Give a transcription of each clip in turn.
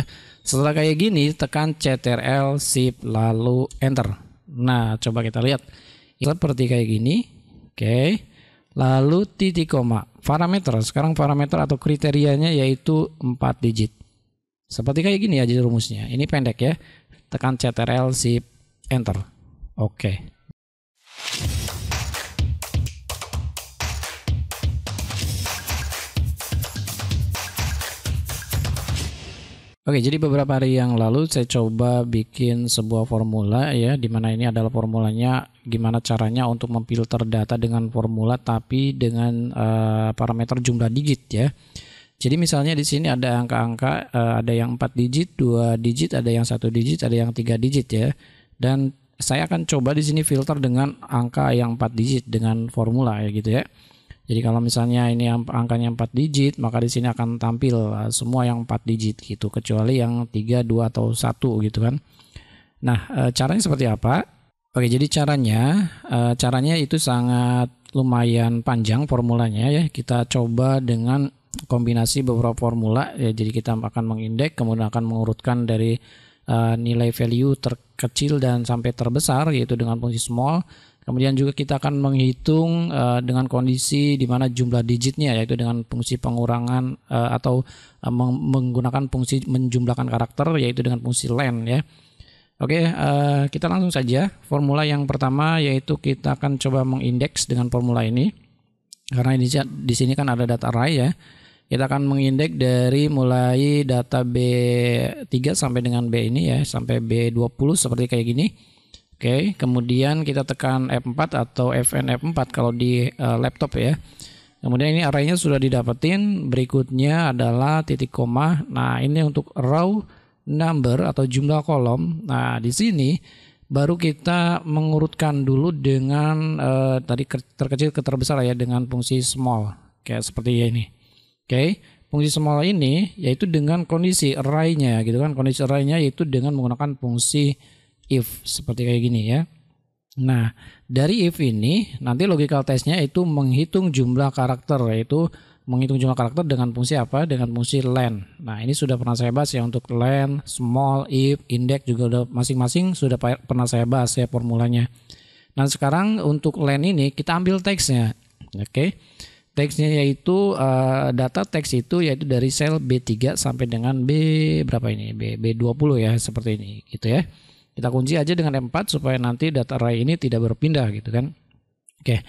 ya. Setelah kayak gini tekan CTRL shift lalu enter. Nah, coba kita lihat. Seperti kayak gini. Oke. Okay. Lalu titik koma. Parameter. Sekarang parameter atau kriterianya yaitu 4 digit. Seperti kayak gini aja rumusnya. Ini pendek ya. Tekan CTRL shift enter. Oke. Okay. Oke, jadi beberapa hari yang lalu saya coba bikin sebuah formula ya, di mana ini adalah formulanya gimana caranya untuk memfilter data dengan formula tapi dengan uh, parameter jumlah digit ya. Jadi misalnya di sini ada angka-angka, uh, ada yang 4 digit, 2 digit, ada yang 1 digit, ada yang 3 digit ya. Dan saya akan coba di sini filter dengan angka yang 4 digit dengan formula ya gitu ya. Jadi kalau misalnya ini angkanya 4 digit, maka di sini akan tampil uh, semua yang 4 digit gitu, kecuali yang 3, 2 atau 1 gitu kan. Nah, uh, caranya seperti apa? Oke, jadi caranya uh, caranya itu sangat lumayan panjang formulanya ya. Kita coba dengan kombinasi beberapa formula ya. Jadi kita akan mengindeks kemudian akan mengurutkan dari nilai value terkecil dan sampai terbesar yaitu dengan fungsi small Kemudian juga kita akan menghitung uh, dengan kondisi di mana jumlah digitnya yaitu dengan fungsi pengurangan uh, atau uh, menggunakan fungsi menjumlahkan karakter yaitu dengan fungsi len ya. Oke, uh, kita langsung saja. Formula yang pertama yaitu kita akan coba mengindeks dengan formula ini. Karena di, di sini kan ada data array ya. Kita akan mengindeks dari mulai data B3 sampai dengan B ini ya, sampai B20 seperti kayak gini Oke, kemudian kita tekan F4 atau Fn F4 kalau di uh, laptop ya. Kemudian ini arraynya sudah didapetin, berikutnya adalah titik koma. Nah, ini untuk row number atau jumlah kolom. Nah, di sini baru kita mengurutkan dulu dengan uh, tadi terkecil ke terbesar ya dengan fungsi small kayak seperti ini oke okay. fungsi small ini yaitu dengan kondisi arraynya gitu kan kondisi arraynya yaitu dengan menggunakan fungsi if seperti kayak gini ya. Nah, dari if ini nanti logical testnya itu menghitung jumlah karakter yaitu menghitung jumlah karakter dengan fungsi apa? Dengan fungsi len. Nah, ini sudah pernah saya bahas ya untuk len, small, if, index juga udah masing-masing sudah pernah saya bahas ya formulanya. Nah, sekarang untuk len ini kita ambil teksnya. Oke. Okay. Teksnya yaitu uh, data teks itu yaitu dari sel B3 sampai dengan B berapa ini? B B20 ya seperti ini gitu ya. Kita kunci aja dengan M4 supaya nanti data array ini tidak berpindah gitu kan. Oke.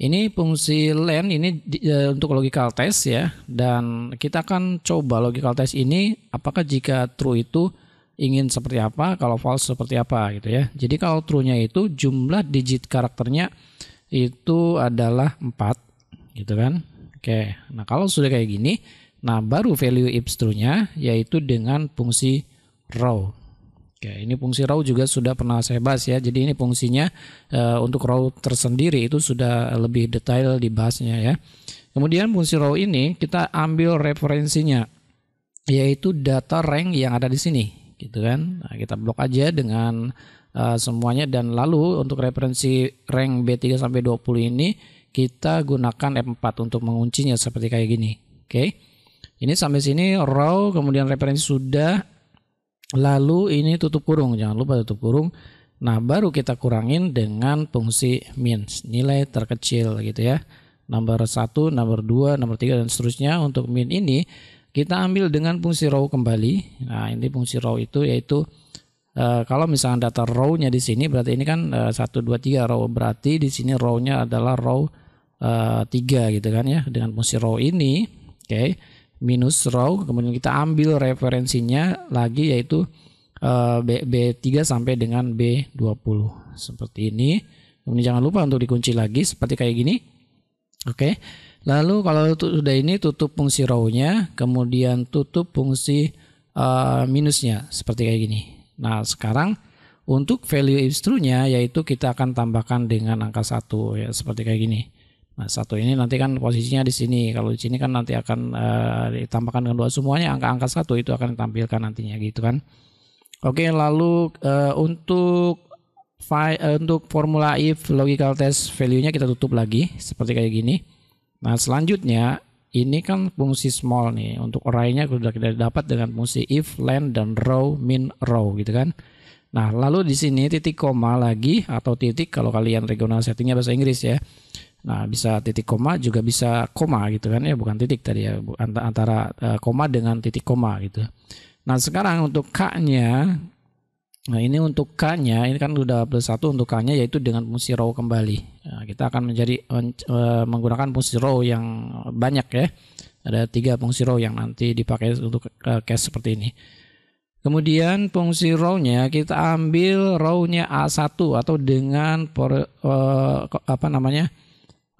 Ini fungsi len ini di, e, untuk logical test ya dan kita akan coba logical test ini apakah jika true itu ingin seperti apa, kalau false seperti apa gitu ya. Jadi kalau true-nya itu jumlah digit karakternya itu adalah 4 gitu kan. Oke. Nah, kalau sudah kayak gini, nah baru value if true-nya yaitu dengan fungsi row Oke, ini fungsi row juga sudah pernah saya bahas ya. Jadi ini fungsinya e, untuk row tersendiri itu sudah lebih detail dibahasnya ya. Kemudian fungsi row ini kita ambil referensinya yaitu data rank yang ada di sini gitu kan. Nah, kita blok aja dengan e, semuanya dan lalu untuk referensi rank B3 sampai 20 ini kita gunakan F4 untuk menguncinya seperti kayak gini. Oke. Ini sampai sini row kemudian referensi sudah Lalu ini tutup kurung, jangan lupa tutup kurung. Nah, baru kita kurangin dengan fungsi min, nilai terkecil gitu ya. Nomor 1, nomor 2, nomor 3 dan seterusnya untuk min ini kita ambil dengan fungsi row kembali. Nah, ini fungsi row itu yaitu e, kalau misalnya data row-nya di sini berarti ini kan e, 1 2 3 row berarti di sini row-nya adalah row e, 3 gitu kan ya dengan fungsi row ini. Oke. Okay minus row kemudian kita ambil referensinya lagi yaitu eh, B, 3 sampai dengan B20 seperti ini kemudian jangan lupa untuk dikunci lagi seperti kayak gini oke lalu kalau sudah ini tutup fungsi row nya kemudian tutup fungsi uh, minusnya seperti kayak gini nah sekarang untuk value if true nya yaitu kita akan tambahkan dengan angka 1 ya seperti kayak gini Nah, satu ini nanti kan posisinya di sini. Kalau di sini kan nanti akan uh, eh, ditampilkan dengan dua semuanya angka-angka satu itu akan ditampilkan nantinya gitu kan. Oke, lalu uh, untuk file, uh, untuk formula if logical test value-nya kita tutup lagi seperti kayak gini. Nah, selanjutnya ini kan fungsi small nih. Untuk array-nya sudah kita dapat dengan fungsi if len dan row min row gitu kan. Nah, lalu di sini titik koma lagi atau titik kalau kalian regional settingnya bahasa Inggris ya. Nah, bisa titik koma juga bisa koma gitu kan ya, bukan titik tadi ya, antara eh, koma dengan titik koma gitu. Nah, sekarang untuk K-nya Nah, ini untuk K-nya ini kan sudah plus satu untuk K-nya yaitu dengan fungsi row kembali. Nah, kita akan menjadi eh, menggunakan fungsi row yang banyak ya. Ada tiga fungsi row yang nanti dipakai untuk eh, case seperti ini. Kemudian fungsi row-nya kita ambil row-nya A1 atau dengan apa namanya?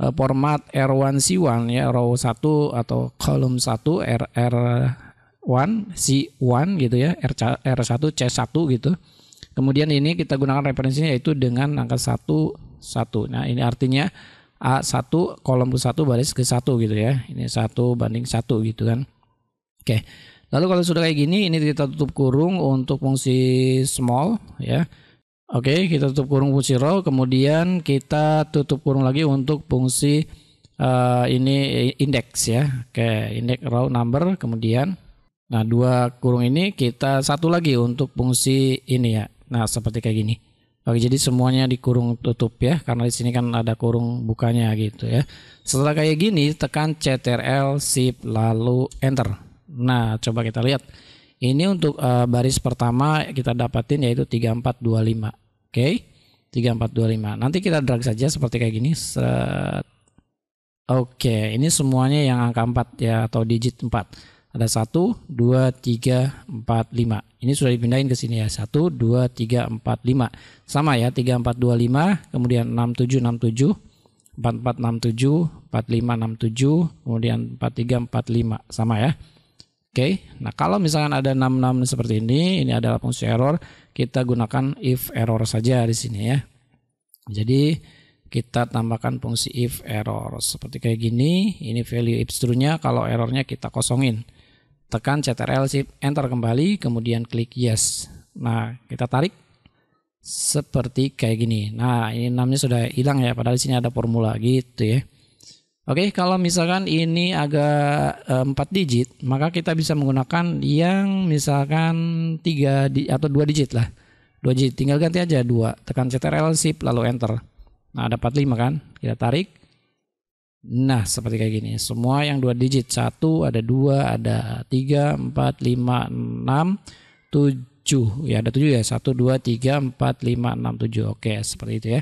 Eh, format R1C1 ya row 1 atau kolom 1 R R1 C1 gitu ya R R1 C1 gitu. Kemudian ini kita gunakan referensinya yaitu dengan angka 1 1. Nah, ini artinya A1 kolom ke 1 baris ke 1 gitu ya. Ini 1 banding 1 gitu kan. Oke. Lalu kalau sudah kayak gini ini kita tutup kurung untuk fungsi small ya. Oke, okay, kita tutup kurung fungsi row, kemudian kita tutup kurung lagi untuk fungsi uh, ini indeks ya. Oke, okay, indeks row number, kemudian nah dua kurung ini kita satu lagi untuk fungsi ini ya. Nah, seperti kayak gini. Oke, jadi semuanya dikurung tutup ya, karena di sini kan ada kurung bukanya gitu ya. Setelah kayak gini, tekan CTRL Shift lalu Enter. Nah, coba kita lihat. Ini untuk eh, baris pertama kita dapatin yaitu 3425. Oke. Okay? 3 Nanti kita drag saja seperti kayak gini. Set. Oke, okay. ini semuanya yang angka 4 ya atau digit 4 ada 1, 2, 3, 4, 5. Ini sudah dipindahin ke sini ya. 1, 2, 3, 4, 5. Sama ya, 3, 4, 2, 5. Kemudian 6, 7, 6, 7. 4, 4, 6, 7. 4, 5, 6, 7. Kemudian 4, 3, 4, 5. Sama ya. Oke, okay? nah kalau misalkan ada 66 seperti ini, ini adalah fungsi error, kita gunakan if error saja di sini ya. Jadi kita tambahkan fungsi if error seperti kayak gini, ini value if true-nya kalau errornya kita kosongin. Tekan CTRL shift enter kembali kemudian klik yes. Nah, kita tarik seperti kayak gini. Nah, ini namanya sudah hilang ya padahal di sini ada formula gitu ya. Oke, okay, kalau misalkan ini agak eh, empat digit, maka kita bisa menggunakan yang misalkan tiga di, atau dua digit lah. Dua digit, tinggal ganti aja dua. Tekan Ctrl Shift lalu Enter. Nah, dapat lima kan? Kita tarik. Nah, seperti kayak gini. Semua yang dua digit, satu, ada dua, ada tiga, empat, lima, enam, tujuh. Ya, ada tujuh ya. Satu, dua, tiga, empat, lima, enam, tujuh. Oke, okay, seperti itu ya.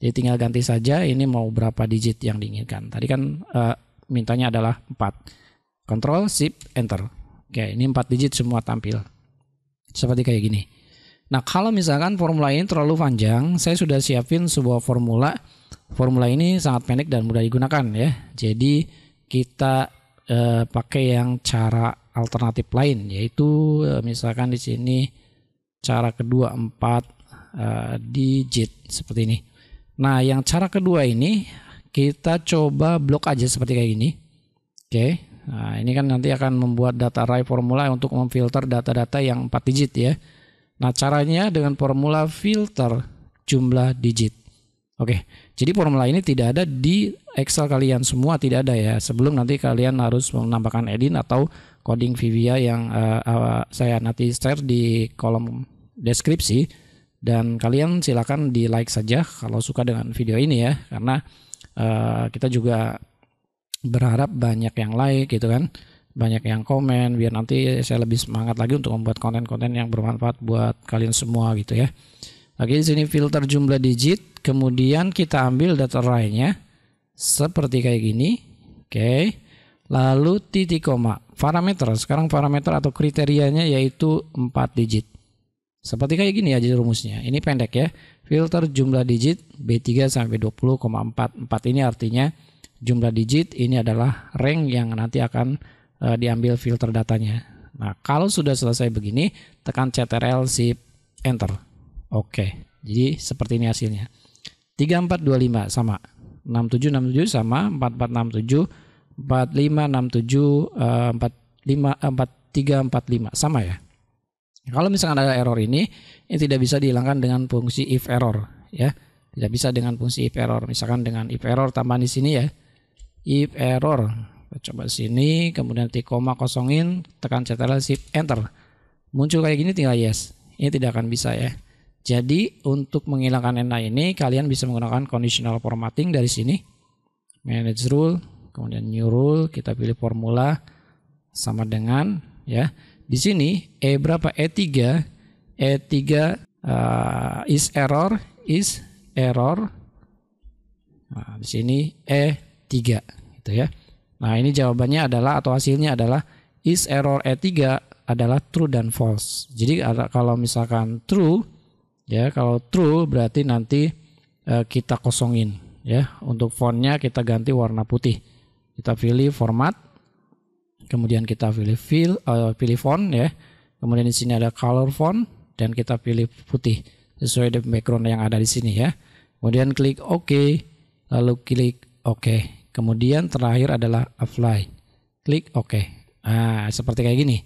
Jadi tinggal ganti saja ini mau berapa digit yang diinginkan. Tadi kan uh, mintanya adalah 4. Control, Shift, Enter. Oke, ini 4 digit semua tampil. Seperti kayak gini. Nah, kalau misalkan formula ini terlalu panjang, saya sudah siapin sebuah formula. Formula ini sangat pendek dan mudah digunakan ya. Jadi kita eh, pakai yang cara alternatif lain, yaitu eh, misalkan di sini cara kedua 4 digit seperti ini. Nah, yang cara kedua ini kita coba blok aja seperti kayak gini. Oke. Okay. Nah, ini kan nanti akan membuat data array formula untuk memfilter data-data yang 4 digit ya. Nah, caranya dengan formula filter jumlah digit. Oke. Okay. Jadi formula ini tidak ada di Excel kalian semua tidak ada ya. Sebelum nanti kalian harus menambahkan edit atau coding VBA yang uh, uh, saya nanti share di kolom deskripsi dan kalian silakan di like saja kalau suka dengan video ini ya, karena uh, kita juga berharap banyak yang like gitu kan, banyak yang komen biar nanti saya lebih semangat lagi untuk membuat konten-konten yang bermanfaat buat kalian semua gitu ya. Lagi di sini filter jumlah digit, kemudian kita ambil data lainnya seperti kayak gini. Oke. Okay. Lalu titik koma. Parameter, sekarang parameter atau kriterianya yaitu 4 digit. Seperti kayak gini aja rumusnya. Ini pendek ya. Filter jumlah digit B3 sampai 20,44 ini artinya jumlah digit ini adalah rank yang nanti akan e, diambil filter datanya. Nah, kalau sudah selesai begini, tekan CTRL shift enter. Oke. Jadi seperti ini hasilnya. 3425 sama. 6767 sama 4467 4567 45 4345 sama ya. Kalau misalkan ada error ini, ini tidak bisa dihilangkan dengan fungsi if error, ya. Tidak bisa dengan fungsi if error. Misalkan dengan if error tambahan di sini ya. If error, kita coba sini, kemudian titik koma kosongin, tekan CTRL shift enter. Muncul kayak gini tinggal yes. Ini tidak akan bisa ya. Jadi untuk menghilangkan NA ini kalian bisa menggunakan conditional formatting dari sini. Manage rule, kemudian new rule, kita pilih formula sama dengan ya. Di sini E berapa? E3. E3 uh, is error is error. Nah, di sini E3 gitu ya. Nah, ini jawabannya adalah atau hasilnya adalah is error E3 adalah true dan false. Jadi ada, kalau misalkan true ya, kalau true berarti nanti uh, kita kosongin ya. Untuk fontnya kita ganti warna putih. Kita pilih format kemudian kita pilih fill, uh, eh, pilih font ya. Kemudian di sini ada color font dan kita pilih putih sesuai dengan background yang ada di sini ya. Kemudian klik OK, lalu klik OK. Kemudian terakhir adalah apply. Klik OK. Nah, seperti kayak gini.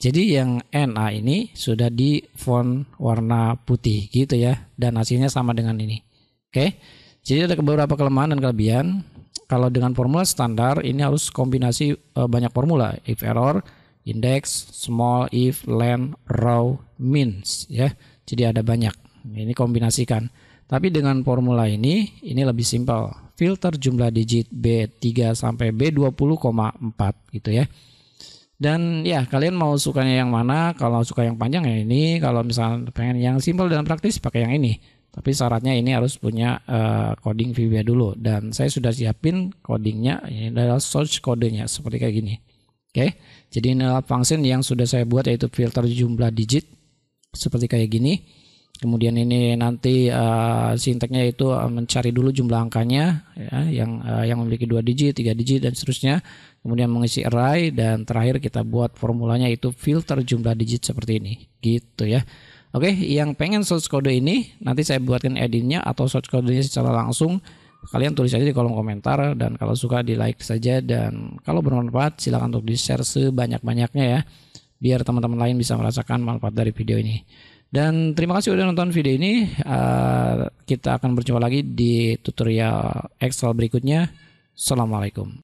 Jadi yang NA ini sudah di font warna putih gitu ya dan hasilnya sama dengan ini. Oke. Jadi ada beberapa kelemahan dan kelebihan. Kalau dengan formula standar ini harus kombinasi uh, banyak formula if error, index, small, if, len, row, means ya. Jadi ada banyak. Ini kombinasikan. Tapi dengan formula ini ini lebih simpel. Filter jumlah digit B3 sampai B20,4 gitu ya. Dan ya kalian mau sukanya yang mana? Kalau suka yang panjang ya ini, kalau misalnya pengen yang simpel dan praktis pakai yang ini. Tapi syaratnya ini harus punya uh, coding VBA dulu dan saya sudah siapin codingnya ini adalah source kodenya seperti kayak gini. Oke. Okay? Jadi ini adalah function yang sudah saya buat yaitu filter jumlah digit seperti kayak gini. Kemudian ini nanti uh, eh, sintaknya itu eh, mencari dulu jumlah angkanya ya, yang uh, yang memiliki dua digit, tiga digit dan seterusnya. Kemudian mengisi array dan terakhir kita buat formulanya itu filter jumlah digit seperti ini, gitu ya. Oke, yang pengen search kode ini nanti saya buatkan editnya atau source kodenya secara langsung. Kalian tulis aja di kolom komentar dan kalau suka di like saja dan kalau bermanfaat silahkan untuk di share sebanyak-banyaknya ya biar teman-teman lain bisa merasakan manfaat dari video ini. Dan terima kasih sudah nonton video ini. Eh, kita akan berjumpa lagi di tutorial Excel berikutnya. Assalamualaikum.